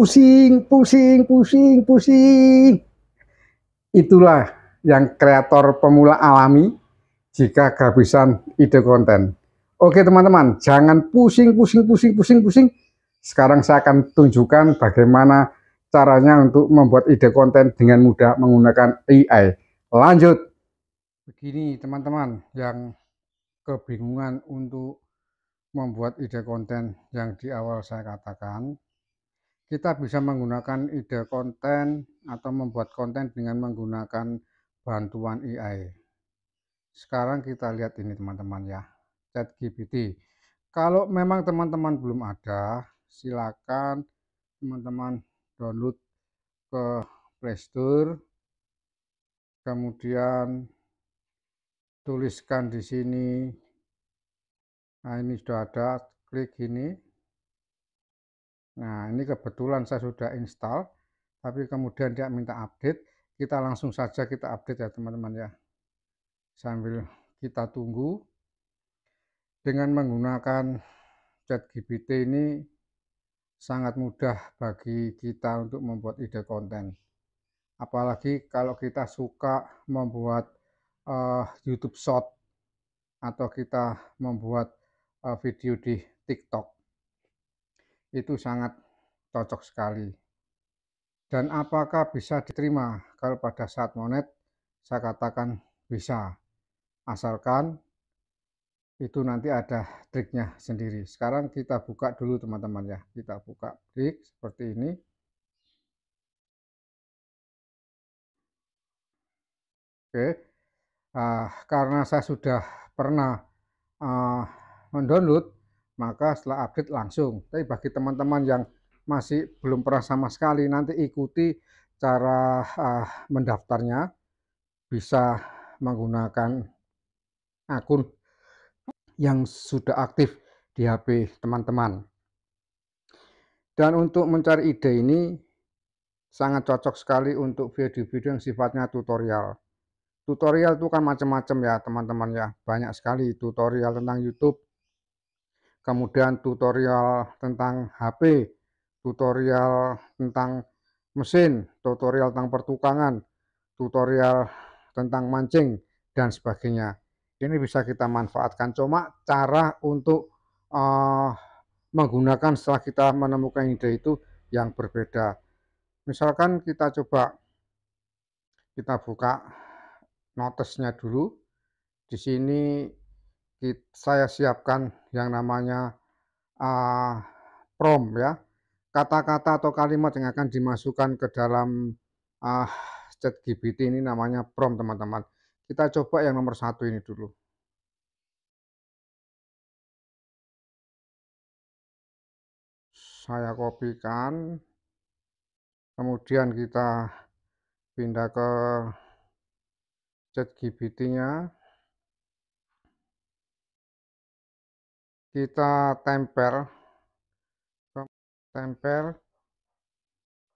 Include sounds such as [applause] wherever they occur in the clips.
pusing, pusing, pusing, pusing. Itulah yang kreator pemula alami jika kehabisan ide konten. Oke teman-teman, jangan pusing, pusing, pusing, pusing, pusing. Sekarang saya akan tunjukkan bagaimana caranya untuk membuat ide konten dengan mudah menggunakan AI. Lanjut. Begini teman-teman yang kebingungan untuk membuat ide konten yang di awal saya katakan kita bisa menggunakan ide konten atau membuat konten dengan menggunakan bantuan AI. Sekarang kita lihat ini teman-teman ya, chat GPT. Kalau memang teman-teman belum ada, silakan teman-teman download ke Playstore. Kemudian tuliskan di sini. Nah, ini sudah ada, klik ini Nah ini kebetulan saya sudah install tapi kemudian dia minta update. Kita langsung saja kita update ya teman-teman ya. Sambil kita tunggu dengan menggunakan chat GPT ini sangat mudah bagi kita untuk membuat ide konten. Apalagi kalau kita suka membuat uh, YouTube Short atau kita membuat uh, video di TikTok itu sangat cocok sekali. Dan apakah bisa diterima? Kalau pada saat monet, saya katakan bisa. Asalkan itu nanti ada triknya sendiri. Sekarang kita buka dulu teman-teman ya. Kita buka trik seperti ini. Oke, uh, karena saya sudah pernah uh, mendownload maka setelah update langsung. Tapi bagi teman-teman yang masih belum pernah sama sekali, nanti ikuti cara uh, mendaftarnya. Bisa menggunakan akun yang sudah aktif di HP teman-teman. Dan untuk mencari ide ini sangat cocok sekali untuk video-video yang sifatnya tutorial. Tutorial itu kan macam-macam ya teman-teman ya. Banyak sekali tutorial tentang YouTube, kemudian tutorial tentang HP, tutorial tentang mesin, tutorial tentang pertukangan, tutorial tentang mancing, dan sebagainya. Ini bisa kita manfaatkan. Cuma cara untuk uh, menggunakan setelah kita menemukan ide itu yang berbeda. Misalkan kita coba kita buka notesnya dulu. Di sini saya siapkan yang namanya uh, ah, prom ya kata-kata atau kalimat yang akan dimasukkan ke dalam uh, chat GPT ini namanya prom teman-teman kita coba yang nomor satu ini dulu saya kopikan kemudian kita pindah ke chat GPT nya kita tempel tempel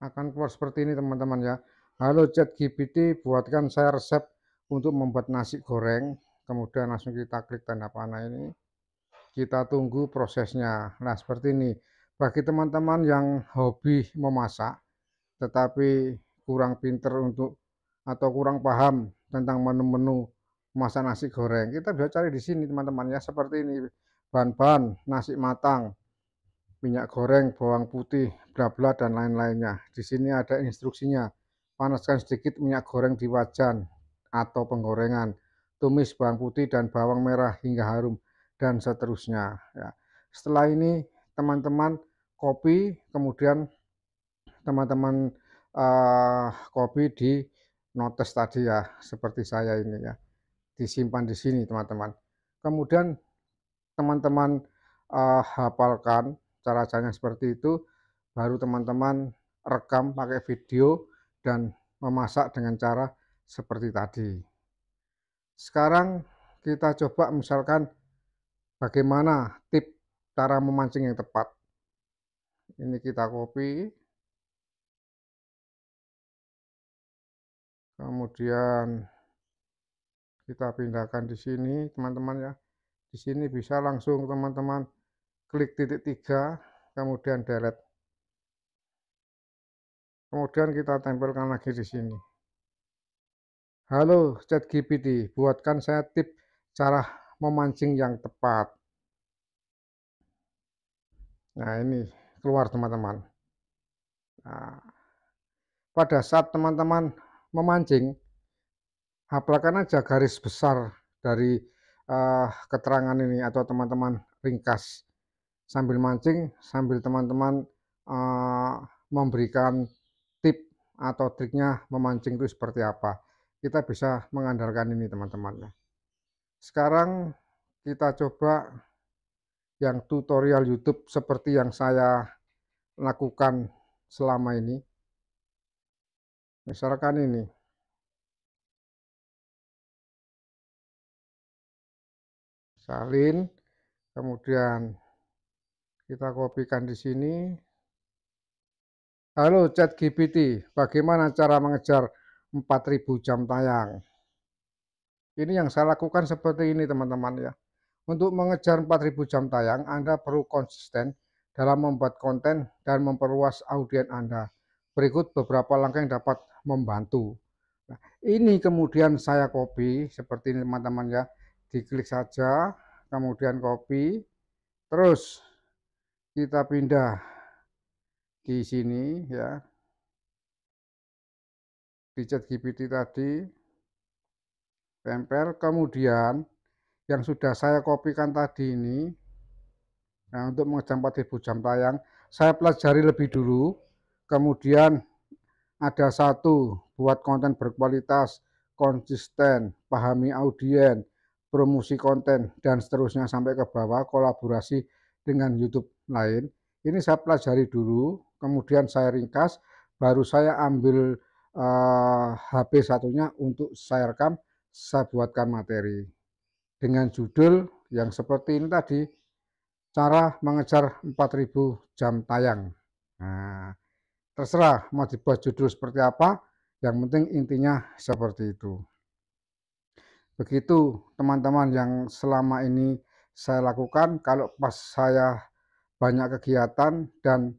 akan keluar seperti ini teman-teman ya halo chat GPT buatkan saya resep untuk membuat nasi goreng kemudian langsung kita klik tanda panah ini kita tunggu prosesnya nah seperti ini bagi teman-teman yang hobi memasak tetapi kurang pinter untuk atau kurang paham tentang menu-menu masak nasi goreng kita bisa cari di sini teman-teman ya seperti ini bahan-bahan nasi matang, minyak goreng, bawang putih, bla bla dan lain-lainnya. Di sini ada instruksinya. Panaskan sedikit minyak goreng di wajan atau penggorengan, tumis bawang putih dan bawang merah hingga harum dan seterusnya. Ya. Setelah ini teman-teman kopi, kemudian teman-teman uh, kopi di notes tadi ya, seperti saya ini ya, disimpan di sini teman-teman. Kemudian teman-teman uh, hafalkan cara caranya seperti itu baru teman-teman rekam pakai video dan memasak dengan cara seperti tadi sekarang kita coba misalkan bagaimana tip cara memancing yang tepat ini kita copy kemudian kita pindahkan di sini teman-teman ya di sini bisa langsung teman-teman klik titik tiga kemudian delete kemudian kita tempelkan lagi di sini halo chat GPT buatkan saya tip cara memancing yang tepat nah ini keluar teman-teman nah, pada saat teman-teman memancing haplakan aja garis besar dari uh, keterangan ini atau teman-teman ringkas sambil mancing sambil teman-teman uh, memberikan tip atau triknya memancing itu seperti apa kita bisa mengandalkan ini teman-teman ya sekarang kita coba yang tutorial YouTube seperti yang saya lakukan selama ini misalkan ini salin kemudian kita kopikan di sini halo chat GPT bagaimana cara mengejar 4000 jam tayang ini yang saya lakukan seperti ini teman-teman ya untuk mengejar 4000 jam tayang Anda perlu konsisten dalam membuat konten dan memperluas audiens Anda berikut beberapa langkah yang dapat membantu Nah, ini kemudian saya copy seperti ini teman-teman ya diklik saja kemudian copy terus kita pindah di sini ya di chat GPT tadi tempel kemudian yang sudah saya kopikan tadi ini nah untuk mengejam 4000 jam tayang saya pelajari lebih dulu kemudian ada satu buat konten berkualitas konsisten pahami audiens promosi konten, dan seterusnya sampai ke bawah, kolaborasi dengan YouTube lain. Ini saya pelajari dulu, kemudian saya ringkas, baru saya ambil uh, eh, HP satunya untuk saya rekam, saya buatkan materi. Dengan judul yang seperti ini tadi, cara mengejar 4000 jam tayang. Nah, terserah mau dibuat judul seperti apa, yang penting intinya seperti itu. Begitu teman-teman yang selama ini saya lakukan kalau pas saya banyak kegiatan dan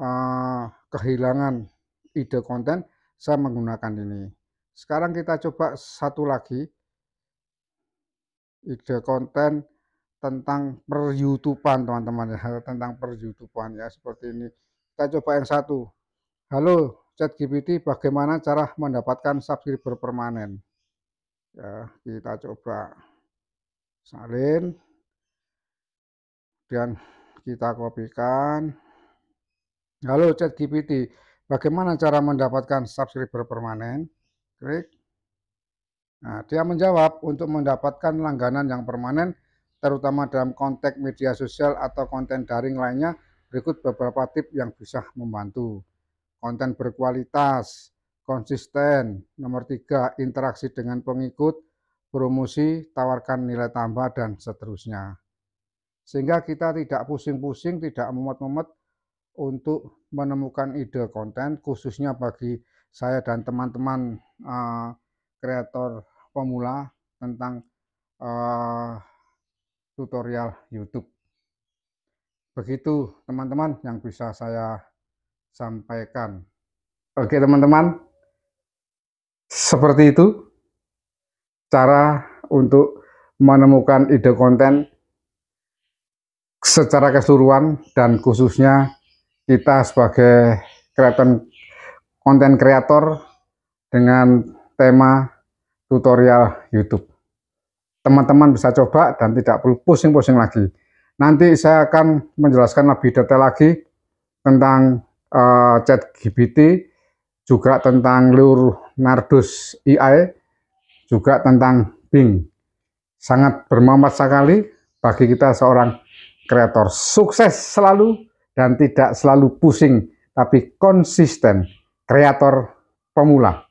uh, kehilangan ide konten, saya menggunakan ini. Sekarang kita coba satu lagi ide konten tentang per teman-teman ya, [laughs] tentang per ya seperti ini. Kita coba yang satu. Halo, Chat GPT, bagaimana cara mendapatkan subscriber permanen? ya kita coba salin dan kita kopikan halo chat GPT bagaimana cara mendapatkan subscriber permanen klik nah dia menjawab untuk mendapatkan langganan yang permanen terutama dalam konteks media sosial atau konten daring lainnya berikut beberapa tips yang bisa membantu konten berkualitas konsisten. Nomor tiga, interaksi dengan pengikut, promosi, tawarkan nilai tambah, dan seterusnya. Sehingga kita tidak pusing-pusing, tidak memet-memet untuk menemukan ide konten, khususnya bagi saya dan teman-teman eh, kreator -teman, uh, pemula tentang uh, tutorial YouTube. Begitu teman-teman yang bisa saya sampaikan. Oke teman-teman, seperti itu cara untuk menemukan ide konten secara keseluruhan dan khususnya kita sebagai kreator konten kreator dengan tema tutorial YouTube. Teman-teman bisa coba dan tidak perlu pusing-pusing lagi. Nanti saya akan menjelaskan lebih detail lagi tentang uh, chat GPT juga tentang Lur Nardus IAE, juga tentang Bing. Sangat bermanfaat sekali bagi kita seorang kreator. Sukses selalu dan tidak selalu pusing, tapi konsisten. Kreator pemula.